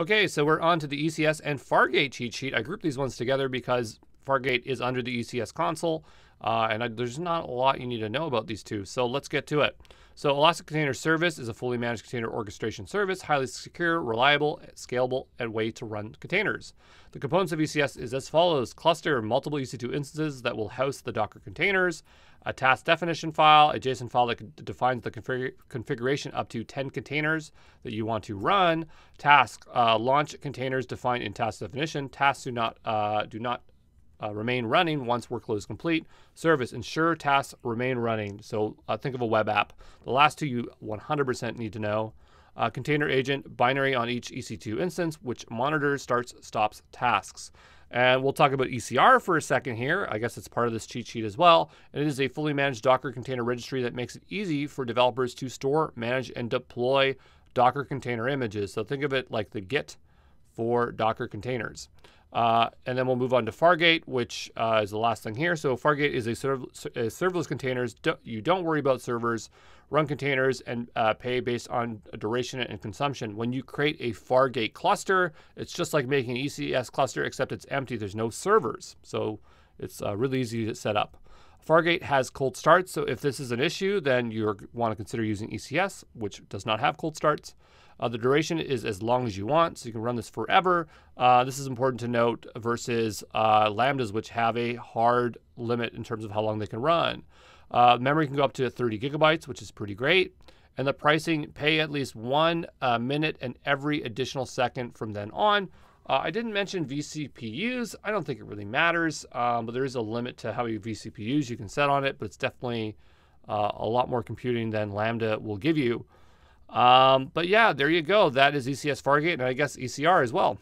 Okay, so we're on to the ECS and Fargate cheat sheet. I grouped these ones together because Fargate is under the ECS console, uh, and I, there's not a lot you need to know about these two, so let's get to it. So Elastic Container Service is a fully managed container orchestration service, highly secure, reliable, scalable, and way to run containers. The components of ECS is as follows. Cluster multiple EC2 instances that will house the Docker containers, a task definition file, a JSON file that defines the config configuration up to 10 containers that you want to run, task uh, launch containers defined in task definition, tasks do not, uh, do not uh, remain running once workload is complete. Service, ensure tasks remain running. So uh, think of a web app. The last two you 100% need to know. Uh, container agent, binary on each EC2 instance, which monitors, starts, stops tasks. And we'll talk about ECR for a second here. I guess it's part of this cheat sheet as well. And it is a fully managed Docker container registry that makes it easy for developers to store, manage, and deploy Docker container images. So think of it like the Git for Docker containers. Uh, and then we'll move on to Fargate, which uh, is the last thing here. So Fargate is a, serv serverless containers. Do you don't worry about servers, run containers, and uh, pay based on duration and consumption. When you create a Fargate cluster, it's just like making an ECS cluster, except it's empty. There's no servers. So it's uh, really easy to set up. Fargate has cold starts, so if this is an issue, then you want to consider using ECS, which does not have cold starts. Uh, the duration is as long as you want, so you can run this forever. Uh, this is important to note versus uh, lambdas, which have a hard limit in terms of how long they can run. Uh, memory can go up to 30 gigabytes, which is pretty great. And the pricing, pay at least one uh, minute and every additional second from then on, uh, I didn't mention vCPUs. I don't think it really matters, um, but there is a limit to how many vCPUs you can set on it, but it's definitely uh, a lot more computing than Lambda will give you. Um, but yeah, there you go. That is ECS Fargate and I guess ECR as well.